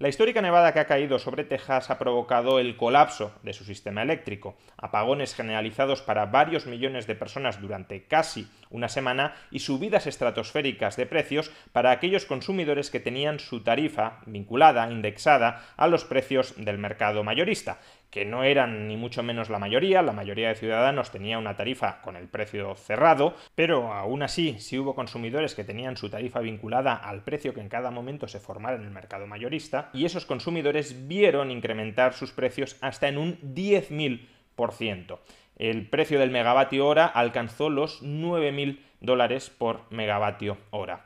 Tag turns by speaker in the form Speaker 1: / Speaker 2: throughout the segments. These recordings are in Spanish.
Speaker 1: La histórica nevada que ha caído sobre Texas ha provocado el colapso de su sistema eléctrico, apagones generalizados para varios millones de personas durante casi una semana y subidas estratosféricas de precios para aquellos consumidores que tenían su tarifa vinculada, indexada a los precios del mercado mayorista que no eran ni mucho menos la mayoría, la mayoría de ciudadanos tenía una tarifa con el precio cerrado, pero aún así si hubo consumidores que tenían su tarifa vinculada al precio que en cada momento se formara en el mercado mayorista, y esos consumidores vieron incrementar sus precios hasta en un 10.000% el precio del megavatio hora alcanzó los 9.000 dólares por megavatio hora.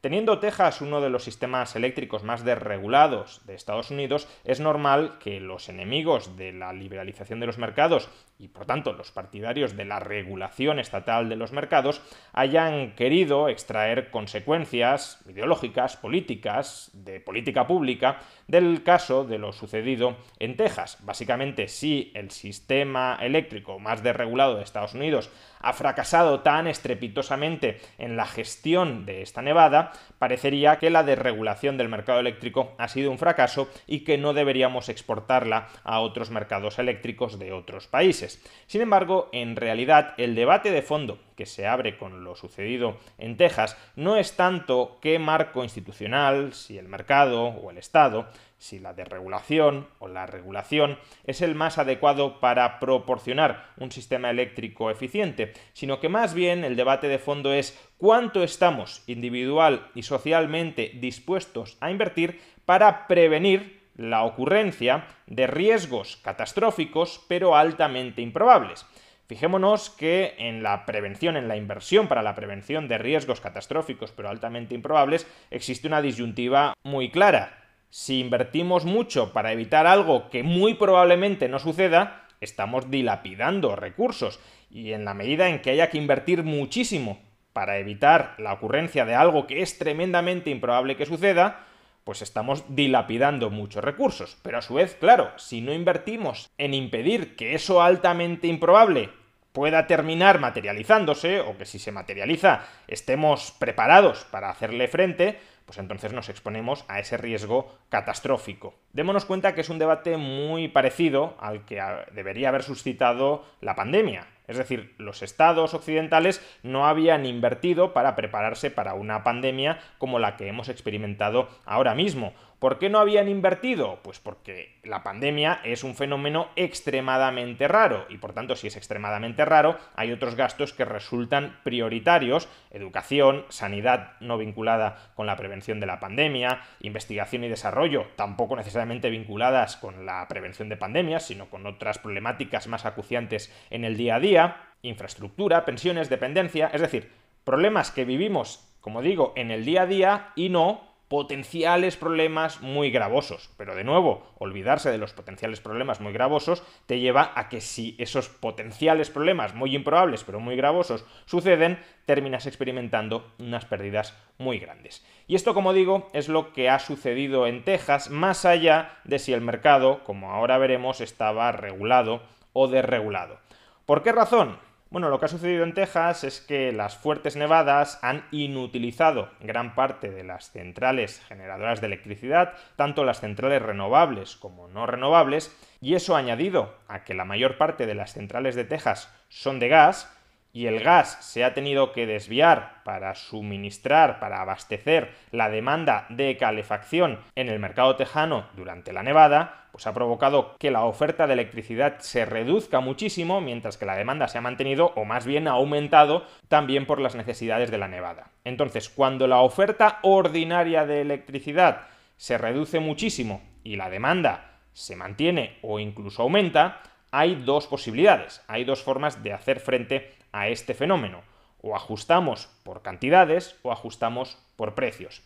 Speaker 1: Teniendo Texas uno de los sistemas eléctricos más desregulados de Estados Unidos, es normal que los enemigos de la liberalización de los mercados y por tanto los partidarios de la regulación estatal de los mercados hayan querido extraer consecuencias ideológicas, políticas, de política pública del caso de lo sucedido en Texas. Básicamente, si el sistema eléctrico más desregulado de Estados Unidos ha fracasado tan estrepitosamente en la gestión de esta nevada, parecería que la desregulación del mercado eléctrico ha sido un fracaso y que no deberíamos exportarla a otros mercados eléctricos de otros países. Sin embargo, en realidad el debate de fondo que se abre con lo sucedido en Texas no es tanto qué marco institucional, si el mercado o el Estado, si la desregulación o la regulación es el más adecuado para proporcionar un sistema eléctrico eficiente, sino que más bien el debate de fondo es cuánto estamos individual y socialmente dispuestos a invertir para prevenir la ocurrencia de riesgos catastróficos pero altamente improbables. Fijémonos que en la prevención, en la inversión para la prevención de riesgos catastróficos pero altamente improbables, existe una disyuntiva muy clara. Si invertimos mucho para evitar algo que muy probablemente no suceda, estamos dilapidando recursos y en la medida en que haya que invertir muchísimo para evitar la ocurrencia de algo que es tremendamente improbable que suceda, pues estamos dilapidando muchos recursos. Pero a su vez, claro, si no invertimos en impedir que eso altamente improbable pueda terminar materializándose, o que si se materializa estemos preparados para hacerle frente, pues entonces nos exponemos a ese riesgo catastrófico. Démonos cuenta que es un debate muy parecido al que debería haber suscitado la pandemia. Es decir, los estados occidentales no habían invertido para prepararse para una pandemia como la que hemos experimentado ahora mismo. ¿Por qué no habían invertido? Pues porque la pandemia es un fenómeno extremadamente raro y por tanto si es extremadamente raro hay otros gastos que resultan prioritarios, educación, sanidad no vinculada con la prevención de la pandemia, investigación y desarrollo tampoco necesariamente vinculadas con la prevención de pandemias, sino con otras problemáticas más acuciantes en el día a día, infraestructura, pensiones, dependencia, es decir, problemas que vivimos, como digo, en el día a día y no potenciales problemas muy gravosos. Pero de nuevo, olvidarse de los potenciales problemas muy gravosos te lleva a que si esos potenciales problemas muy improbables pero muy gravosos suceden, terminas experimentando unas pérdidas muy grandes. Y esto, como digo, es lo que ha sucedido en Texas, más allá de si el mercado, como ahora veremos, estaba regulado o desregulado. ¿Por qué razón? Bueno, lo que ha sucedido en Texas es que las fuertes nevadas han inutilizado gran parte de las centrales generadoras de electricidad, tanto las centrales renovables como no renovables, y eso ha añadido a que la mayor parte de las centrales de Texas son de gas, y el gas se ha tenido que desviar para suministrar, para abastecer la demanda de calefacción en el mercado tejano durante la nevada, pues ha provocado que la oferta de electricidad se reduzca muchísimo, mientras que la demanda se ha mantenido o más bien ha aumentado también por las necesidades de la nevada. Entonces, cuando la oferta ordinaria de electricidad se reduce muchísimo y la demanda se mantiene o incluso aumenta, hay dos posibilidades, hay dos formas de hacer frente a este fenómeno. O ajustamos por cantidades o ajustamos por precios.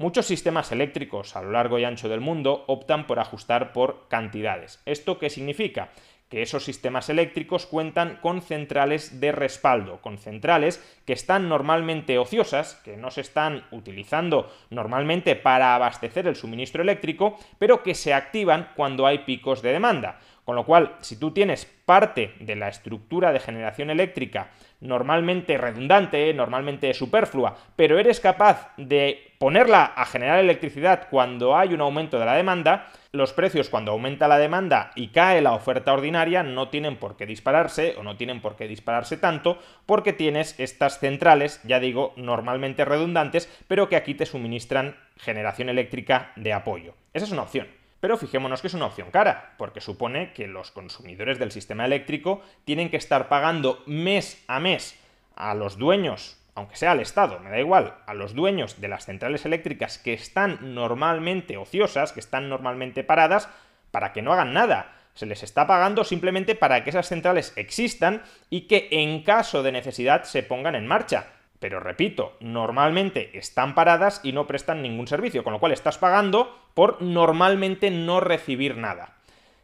Speaker 1: Muchos sistemas eléctricos a lo largo y ancho del mundo optan por ajustar por cantidades. ¿Esto qué significa? que esos sistemas eléctricos cuentan con centrales de respaldo, con centrales que están normalmente ociosas, que no se están utilizando normalmente para abastecer el suministro eléctrico, pero que se activan cuando hay picos de demanda. Con lo cual, si tú tienes parte de la estructura de generación eléctrica normalmente redundante, normalmente superflua, pero eres capaz de ponerla a generar electricidad cuando hay un aumento de la demanda, los precios cuando aumenta la demanda y cae la oferta ordinaria no tienen por qué dispararse o no tienen por qué dispararse tanto porque tienes estas centrales, ya digo, normalmente redundantes, pero que aquí te suministran generación eléctrica de apoyo. Esa es una opción. Pero fijémonos que es una opción cara, porque supone que los consumidores del sistema eléctrico tienen que estar pagando mes a mes a los dueños aunque sea al Estado, me da igual, a los dueños de las centrales eléctricas que están normalmente ociosas, que están normalmente paradas, para que no hagan nada. Se les está pagando simplemente para que esas centrales existan y que en caso de necesidad se pongan en marcha. Pero repito, normalmente están paradas y no prestan ningún servicio, con lo cual estás pagando por normalmente no recibir nada.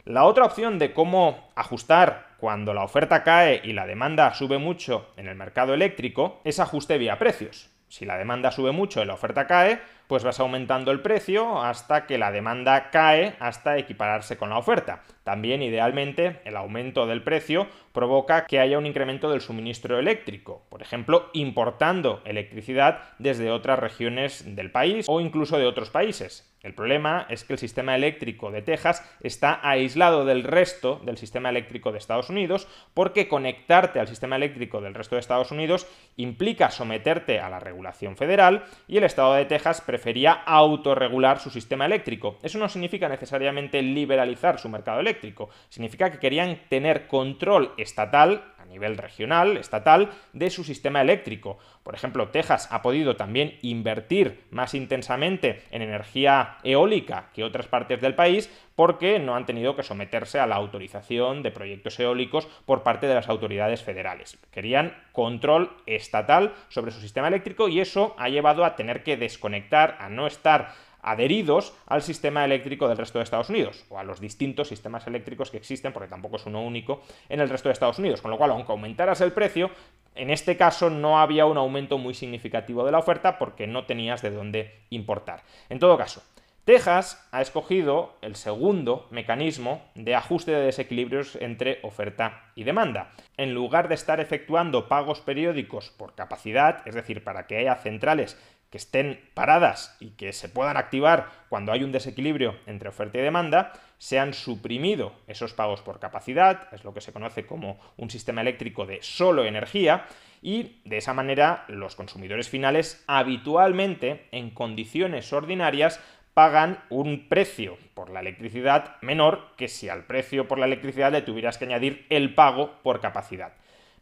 Speaker 1: La otra opción de cómo ajustar cuando la oferta cae y la demanda sube mucho en el mercado eléctrico, es ajuste vía precios. Si la demanda sube mucho y la oferta cae, pues vas aumentando el precio hasta que la demanda cae hasta equipararse con la oferta. También idealmente el aumento del precio provoca que haya un incremento del suministro eléctrico, por ejemplo, importando electricidad desde otras regiones del país o incluso de otros países. El problema es que el sistema eléctrico de Texas está aislado del resto del sistema eléctrico de Estados Unidos porque conectarte al sistema eléctrico del resto de Estados Unidos implica someterte a la regulación federal y el estado de Texas prefería autorregular su sistema eléctrico. Eso no significa necesariamente liberalizar su mercado eléctrico, significa que querían tener control estatal a nivel regional, estatal, de su sistema eléctrico. Por ejemplo, Texas ha podido también invertir más intensamente en energía eólica que otras partes del país porque no han tenido que someterse a la autorización de proyectos eólicos por parte de las autoridades federales. Querían control estatal sobre su sistema eléctrico y eso ha llevado a tener que desconectar, a no estar adheridos al sistema eléctrico del resto de Estados Unidos, o a los distintos sistemas eléctricos que existen, porque tampoco es uno único, en el resto de Estados Unidos. Con lo cual, aunque aumentaras el precio, en este caso no había un aumento muy significativo de la oferta porque no tenías de dónde importar. En todo caso, Texas ha escogido el segundo mecanismo de ajuste de desequilibrios entre oferta y demanda. En lugar de estar efectuando pagos periódicos por capacidad, es decir, para que haya centrales que estén paradas y que se puedan activar cuando hay un desequilibrio entre oferta y demanda, se han suprimido esos pagos por capacidad, es lo que se conoce como un sistema eléctrico de solo energía, y de esa manera los consumidores finales habitualmente, en condiciones ordinarias, pagan un precio por la electricidad menor que si al precio por la electricidad le tuvieras que añadir el pago por capacidad.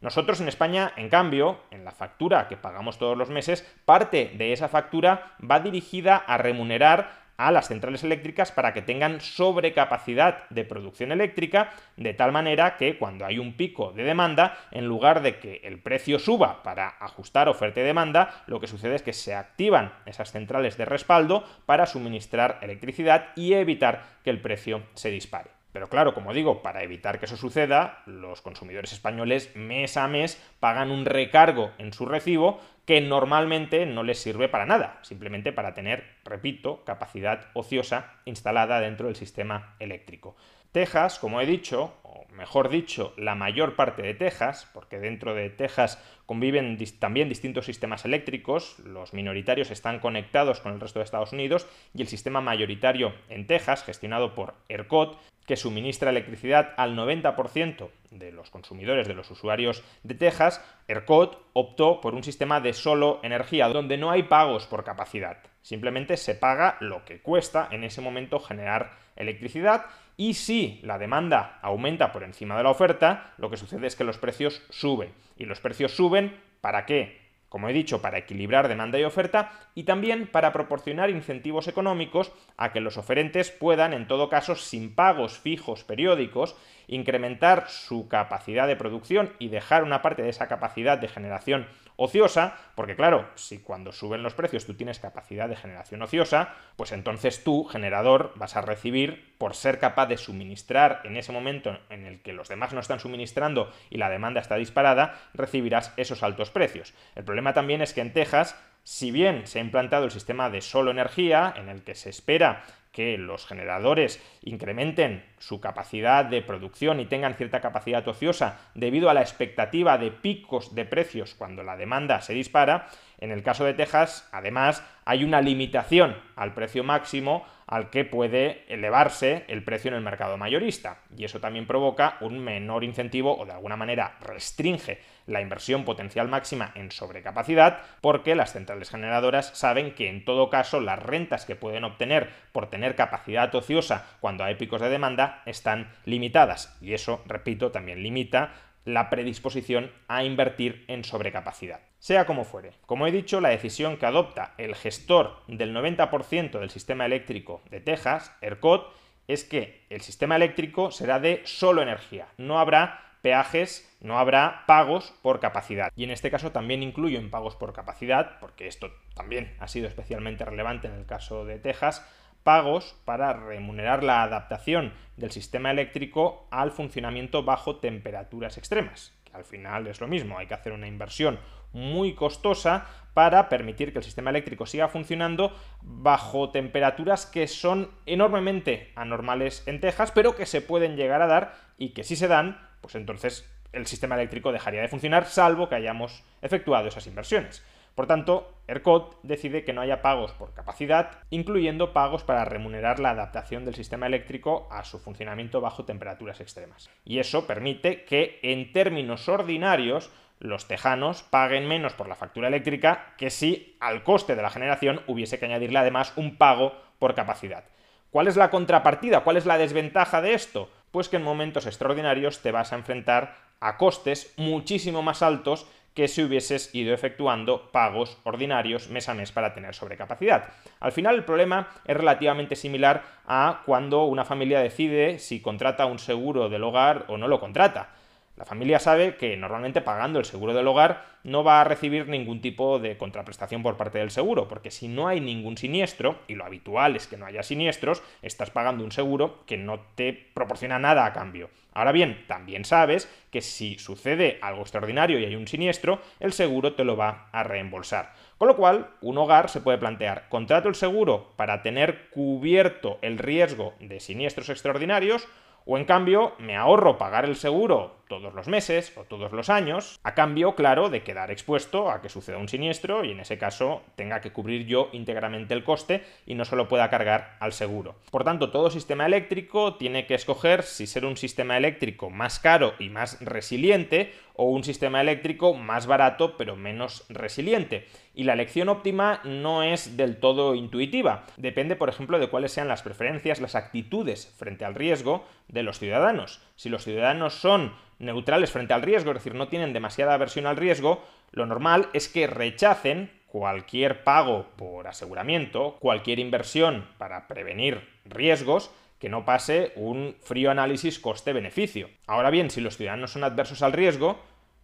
Speaker 1: Nosotros en España, en cambio, en la factura que pagamos todos los meses, parte de esa factura va dirigida a remunerar a las centrales eléctricas para que tengan sobrecapacidad de producción eléctrica, de tal manera que cuando hay un pico de demanda, en lugar de que el precio suba para ajustar oferta y demanda, lo que sucede es que se activan esas centrales de respaldo para suministrar electricidad y evitar que el precio se dispare. Pero claro, como digo, para evitar que eso suceda, los consumidores españoles mes a mes pagan un recargo en su recibo que normalmente no les sirve para nada, simplemente para tener, repito, capacidad ociosa instalada dentro del sistema eléctrico. Texas, como he dicho, o mejor dicho, la mayor parte de Texas, porque dentro de Texas conviven también distintos sistemas eléctricos, los minoritarios están conectados con el resto de Estados Unidos y el sistema mayoritario en Texas, gestionado por ERCOT, que suministra electricidad al 90% de los consumidores, de los usuarios de Texas, ERCOT optó por un sistema de solo energía, donde no hay pagos por capacidad. Simplemente se paga lo que cuesta en ese momento generar electricidad y si la demanda aumenta por encima de la oferta, lo que sucede es que los precios suben. ¿Y los precios suben para qué? Como he dicho, para equilibrar demanda y oferta y también para proporcionar incentivos económicos a que los oferentes puedan, en todo caso, sin pagos fijos periódicos, incrementar su capacidad de producción y dejar una parte de esa capacidad de generación ociosa, porque claro, si cuando suben los precios tú tienes capacidad de generación ociosa, pues entonces tú, generador, vas a recibir por ser capaz de suministrar en ese momento en el que los demás no están suministrando y la demanda está disparada, recibirás esos altos precios. El problema también es que en Texas si bien se ha implantado el sistema de solo energía, en el que se espera que los generadores incrementen su capacidad de producción y tengan cierta capacidad ociosa debido a la expectativa de picos de precios cuando la demanda se dispara, en el caso de Texas, además, hay una limitación al precio máximo al que puede elevarse el precio en el mercado mayorista. Y eso también provoca un menor incentivo o de alguna manera restringe la inversión potencial máxima en sobrecapacidad porque las centrales generadoras saben que en todo caso las rentas que pueden obtener por tener capacidad ociosa cuando hay picos de demanda están limitadas. Y eso, repito, también limita la predisposición a invertir en sobrecapacidad. Sea como fuere, como he dicho, la decisión que adopta el gestor del 90% del sistema eléctrico de Texas, ERCOT, es que el sistema eléctrico será de solo energía, no habrá peajes, no habrá pagos por capacidad. Y en este caso también incluyen pagos por capacidad, porque esto también ha sido especialmente relevante en el caso de Texas, pagos para remunerar la adaptación del sistema eléctrico al funcionamiento bajo temperaturas extremas, que al final es lo mismo, hay que hacer una inversión muy costosa para permitir que el sistema eléctrico siga funcionando bajo temperaturas que son enormemente anormales en Texas, pero que se pueden llegar a dar y que si se dan, pues entonces el sistema eléctrico dejaría de funcionar salvo que hayamos efectuado esas inversiones. Por tanto, ERCOT decide que no haya pagos por capacidad, incluyendo pagos para remunerar la adaptación del sistema eléctrico a su funcionamiento bajo temperaturas extremas. Y eso permite que, en términos ordinarios, los tejanos paguen menos por la factura eléctrica que si al coste de la generación hubiese que añadirle además un pago por capacidad. ¿Cuál es la contrapartida? ¿Cuál es la desventaja de esto? Pues que en momentos extraordinarios te vas a enfrentar a costes muchísimo más altos que si hubieses ido efectuando pagos ordinarios mes a mes para tener sobrecapacidad. Al final el problema es relativamente similar a cuando una familia decide si contrata un seguro del hogar o no lo contrata. La familia sabe que normalmente pagando el seguro del hogar no va a recibir ningún tipo de contraprestación por parte del seguro, porque si no hay ningún siniestro, y lo habitual es que no haya siniestros, estás pagando un seguro que no te proporciona nada a cambio. Ahora bien, también sabes que si sucede algo extraordinario y hay un siniestro, el seguro te lo va a reembolsar. Con lo cual, un hogar se puede plantear, contrato el seguro para tener cubierto el riesgo de siniestros extraordinarios, o en cambio, me ahorro pagar el seguro todos los meses o todos los años, a cambio, claro, de quedar expuesto a que suceda un siniestro y en ese caso tenga que cubrir yo íntegramente el coste y no se lo pueda cargar al seguro. Por tanto, todo sistema eléctrico tiene que escoger si ser un sistema eléctrico más caro y más resiliente o un sistema eléctrico más barato pero menos resiliente. Y la elección óptima no es del todo intuitiva. Depende, por ejemplo, de cuáles sean las preferencias, las actitudes frente al riesgo de los ciudadanos. Si los ciudadanos son neutrales frente al riesgo, es decir, no tienen demasiada aversión al riesgo, lo normal es que rechacen cualquier pago por aseguramiento, cualquier inversión para prevenir riesgos, que no pase un frío análisis coste-beneficio. Ahora bien, si los ciudadanos son adversos al riesgo,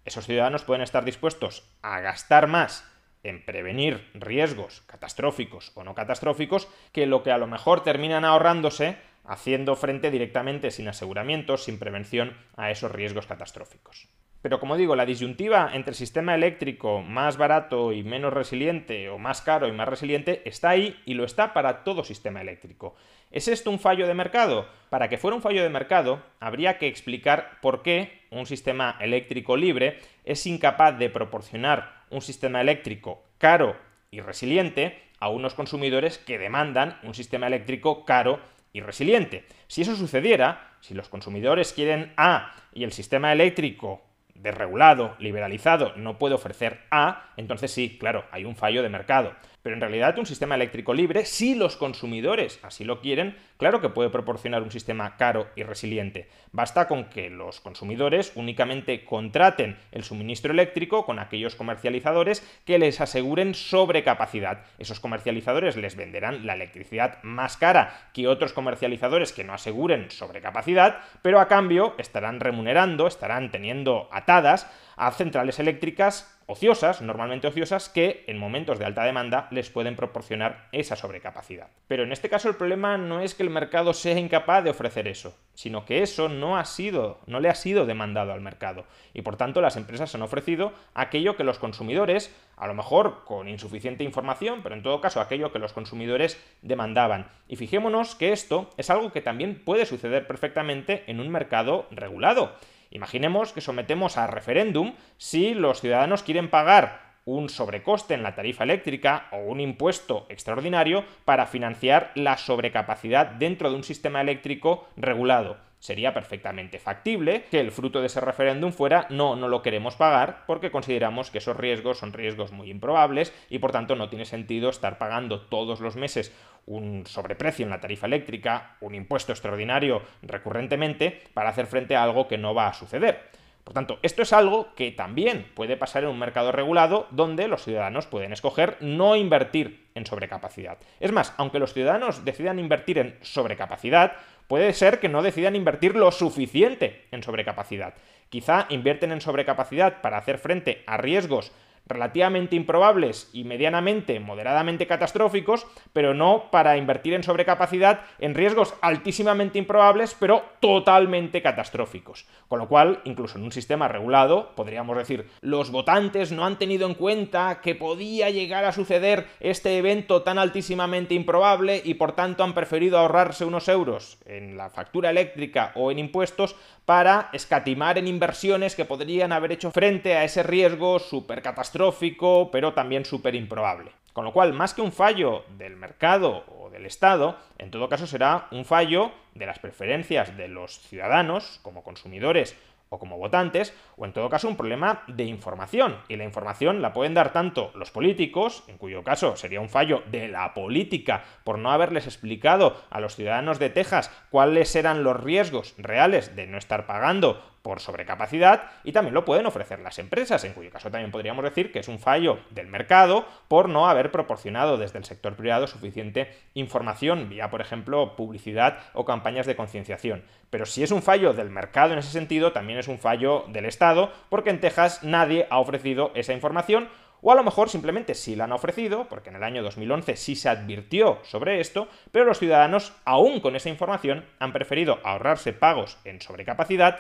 Speaker 1: esos ciudadanos pueden estar dispuestos a gastar más en prevenir riesgos catastróficos o no catastróficos que lo que a lo mejor terminan ahorrándose haciendo frente directamente sin aseguramientos, sin prevención a esos riesgos catastróficos. Pero como digo, la disyuntiva entre sistema eléctrico más barato y menos resiliente o más caro y más resiliente está ahí y lo está para todo sistema eléctrico. ¿Es esto un fallo de mercado? Para que fuera un fallo de mercado, habría que explicar por qué un sistema eléctrico libre es incapaz de proporcionar un sistema eléctrico caro y resiliente a unos consumidores que demandan un sistema eléctrico caro y resiliente. Si eso sucediera, si los consumidores quieren A y el sistema eléctrico desregulado, liberalizado, no puede ofrecer A, entonces sí, claro, hay un fallo de mercado. Pero en realidad un sistema eléctrico libre, si los consumidores así lo quieren, claro que puede proporcionar un sistema caro y resiliente. Basta con que los consumidores únicamente contraten el suministro eléctrico con aquellos comercializadores que les aseguren sobrecapacidad. Esos comercializadores les venderán la electricidad más cara que otros comercializadores que no aseguren sobrecapacidad, pero a cambio estarán remunerando, estarán teniendo atadas a centrales eléctricas ociosas, normalmente ociosas, que en momentos de alta demanda les pueden proporcionar esa sobrecapacidad. Pero en este caso el problema no es que el mercado sea incapaz de ofrecer eso, sino que eso no ha sido, no le ha sido demandado al mercado. Y por tanto las empresas han ofrecido aquello que los consumidores, a lo mejor con insuficiente información, pero en todo caso aquello que los consumidores demandaban. Y fijémonos que esto es algo que también puede suceder perfectamente en un mercado regulado. Imaginemos que sometemos a referéndum si los ciudadanos quieren pagar un sobrecoste en la tarifa eléctrica o un impuesto extraordinario para financiar la sobrecapacidad dentro de un sistema eléctrico regulado. Sería perfectamente factible que el fruto de ese referéndum fuera no, no lo queremos pagar porque consideramos que esos riesgos son riesgos muy improbables y por tanto no tiene sentido estar pagando todos los meses un sobreprecio en la tarifa eléctrica, un impuesto extraordinario recurrentemente para hacer frente a algo que no va a suceder. Por tanto, esto es algo que también puede pasar en un mercado regulado donde los ciudadanos pueden escoger no invertir en sobrecapacidad. Es más, aunque los ciudadanos decidan invertir en sobrecapacidad, puede ser que no decidan invertir lo suficiente en sobrecapacidad. Quizá invierten en sobrecapacidad para hacer frente a riesgos relativamente improbables y medianamente, moderadamente catastróficos, pero no para invertir en sobrecapacidad en riesgos altísimamente improbables, pero totalmente catastróficos. Con lo cual, incluso en un sistema regulado, podríamos decir, los votantes no han tenido en cuenta que podía llegar a suceder este evento tan altísimamente improbable y por tanto han preferido ahorrarse unos euros en la factura eléctrica o en impuestos para escatimar en inversiones que podrían haber hecho frente a ese riesgo supercatastrófico pero también súper improbable. Con lo cual, más que un fallo del mercado o del Estado, en todo caso será un fallo de las preferencias de los ciudadanos como consumidores o como votantes, o en todo caso un problema de información. Y la información la pueden dar tanto los políticos, en cuyo caso sería un fallo de la política por no haberles explicado a los ciudadanos de Texas cuáles eran los riesgos reales de no estar pagando por sobrecapacidad y también lo pueden ofrecer las empresas, en cuyo caso también podríamos decir que es un fallo del mercado por no haber proporcionado desde el sector privado suficiente información vía, por ejemplo, publicidad o campañas de concienciación. Pero si es un fallo del mercado en ese sentido, también es un fallo del Estado, porque en Texas nadie ha ofrecido esa información o a lo mejor simplemente sí la han ofrecido, porque en el año 2011 sí se advirtió sobre esto, pero los ciudadanos, aún con esa información, han preferido ahorrarse pagos en sobrecapacidad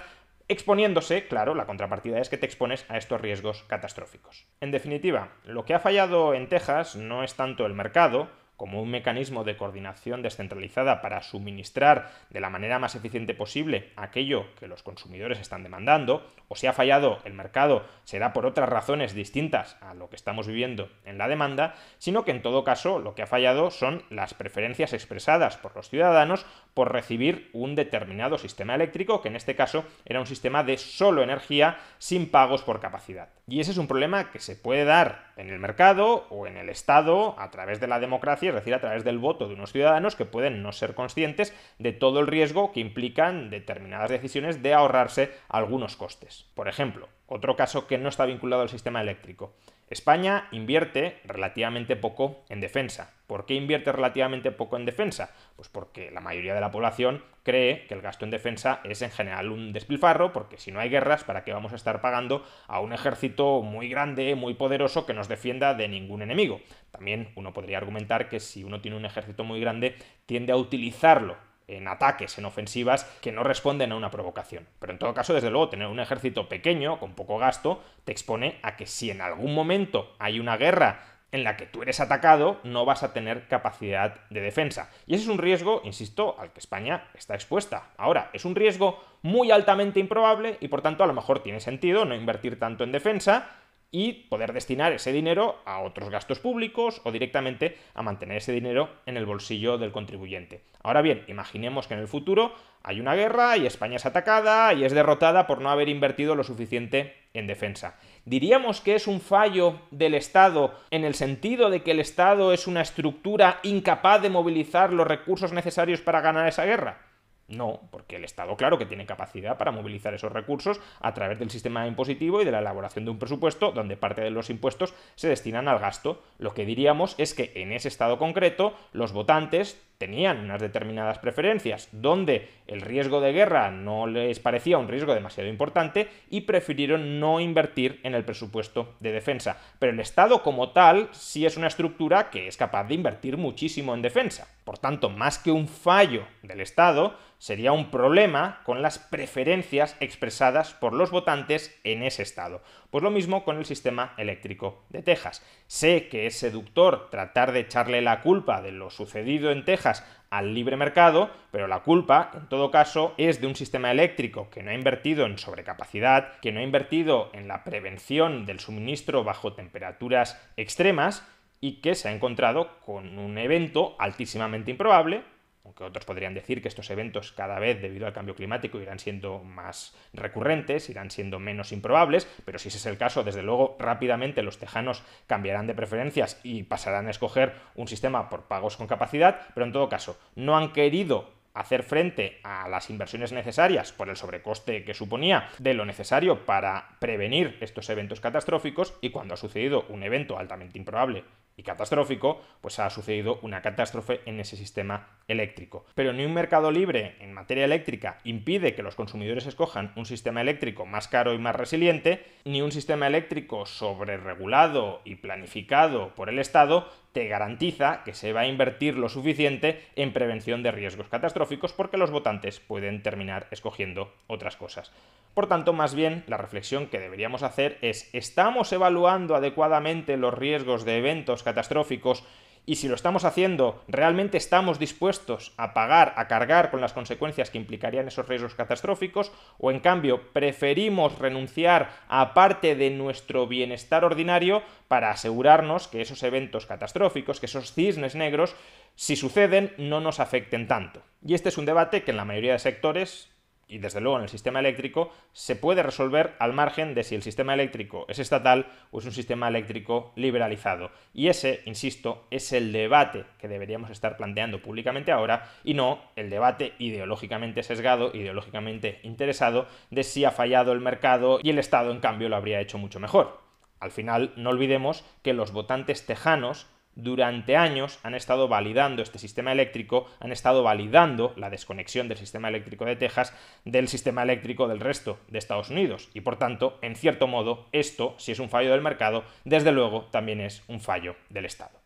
Speaker 1: exponiéndose, claro, la contrapartida es que te expones a estos riesgos catastróficos. En definitiva, lo que ha fallado en Texas no es tanto el mercado, como un mecanismo de coordinación descentralizada para suministrar de la manera más eficiente posible aquello que los consumidores están demandando, o si ha fallado el mercado será por otras razones distintas a lo que estamos viviendo en la demanda, sino que en todo caso lo que ha fallado son las preferencias expresadas por los ciudadanos por recibir un determinado sistema eléctrico, que en este caso era un sistema de solo energía sin pagos por capacidad. Y ese es un problema que se puede dar en el mercado o en el Estado a través de la democracia, es decir, a través del voto de unos ciudadanos que pueden no ser conscientes de todo el riesgo que implican determinadas decisiones de ahorrarse algunos costes. Por ejemplo, otro caso que no está vinculado al sistema eléctrico España invierte relativamente poco en defensa. ¿Por qué invierte relativamente poco en defensa? Pues porque la mayoría de la población cree que el gasto en defensa es en general un despilfarro, porque si no hay guerras, ¿para qué vamos a estar pagando a un ejército muy grande, muy poderoso, que nos defienda de ningún enemigo? También uno podría argumentar que si uno tiene un ejército muy grande, tiende a utilizarlo en ataques, en ofensivas que no responden a una provocación. Pero en todo caso, desde luego, tener un ejército pequeño, con poco gasto, te expone a que si en algún momento hay una guerra en la que tú eres atacado, no vas a tener capacidad de defensa. Y ese es un riesgo, insisto, al que España está expuesta. Ahora, es un riesgo muy altamente improbable y por tanto a lo mejor tiene sentido no invertir tanto en defensa, y poder destinar ese dinero a otros gastos públicos o directamente a mantener ese dinero en el bolsillo del contribuyente. Ahora bien, imaginemos que en el futuro hay una guerra y España es atacada y es derrotada por no haber invertido lo suficiente en defensa. ¿Diríamos que es un fallo del Estado en el sentido de que el Estado es una estructura incapaz de movilizar los recursos necesarios para ganar esa guerra? No, porque el Estado, claro que tiene capacidad para movilizar esos recursos a través del sistema impositivo y de la elaboración de un presupuesto donde parte de los impuestos se destinan al gasto. Lo que diríamos es que en ese Estado concreto, los votantes, tenían unas determinadas preferencias, donde el riesgo de guerra no les parecía un riesgo demasiado importante y prefirieron no invertir en el presupuesto de defensa. Pero el Estado como tal sí es una estructura que es capaz de invertir muchísimo en defensa. Por tanto, más que un fallo del Estado, sería un problema con las preferencias expresadas por los votantes en ese Estado. Pues lo mismo con el sistema eléctrico de Texas. Sé que es seductor tratar de echarle la culpa de lo sucedido en Texas al libre mercado, pero la culpa, en todo caso, es de un sistema eléctrico que no ha invertido en sobrecapacidad, que no ha invertido en la prevención del suministro bajo temperaturas extremas y que se ha encontrado con un evento altísimamente improbable, aunque otros podrían decir que estos eventos cada vez debido al cambio climático irán siendo más recurrentes, irán siendo menos improbables, pero si ese es el caso, desde luego rápidamente los tejanos cambiarán de preferencias y pasarán a escoger un sistema por pagos con capacidad, pero en todo caso, no han querido hacer frente a las inversiones necesarias por el sobrecoste que suponía de lo necesario para prevenir estos eventos catastróficos y cuando ha sucedido un evento altamente improbable y catastrófico, pues ha sucedido una catástrofe en ese sistema eléctrico. Pero ni un mercado libre materia eléctrica impide que los consumidores escojan un sistema eléctrico más caro y más resiliente, ni un sistema eléctrico sobreregulado y planificado por el Estado te garantiza que se va a invertir lo suficiente en prevención de riesgos catastróficos porque los votantes pueden terminar escogiendo otras cosas. Por tanto, más bien, la reflexión que deberíamos hacer es, ¿estamos evaluando adecuadamente los riesgos de eventos catastróficos y si lo estamos haciendo, ¿realmente estamos dispuestos a pagar, a cargar con las consecuencias que implicarían esos riesgos catastróficos? ¿O en cambio preferimos renunciar a parte de nuestro bienestar ordinario para asegurarnos que esos eventos catastróficos, que esos cisnes negros, si suceden, no nos afecten tanto? Y este es un debate que en la mayoría de sectores y desde luego en el sistema eléctrico, se puede resolver al margen de si el sistema eléctrico es estatal o es un sistema eléctrico liberalizado. Y ese, insisto, es el debate que deberíamos estar planteando públicamente ahora y no el debate ideológicamente sesgado, ideológicamente interesado de si ha fallado el mercado y el Estado en cambio lo habría hecho mucho mejor. Al final, no olvidemos que los votantes tejanos durante años han estado validando este sistema eléctrico, han estado validando la desconexión del sistema eléctrico de Texas del sistema eléctrico del resto de Estados Unidos. Y por tanto, en cierto modo, esto, si es un fallo del mercado, desde luego también es un fallo del Estado.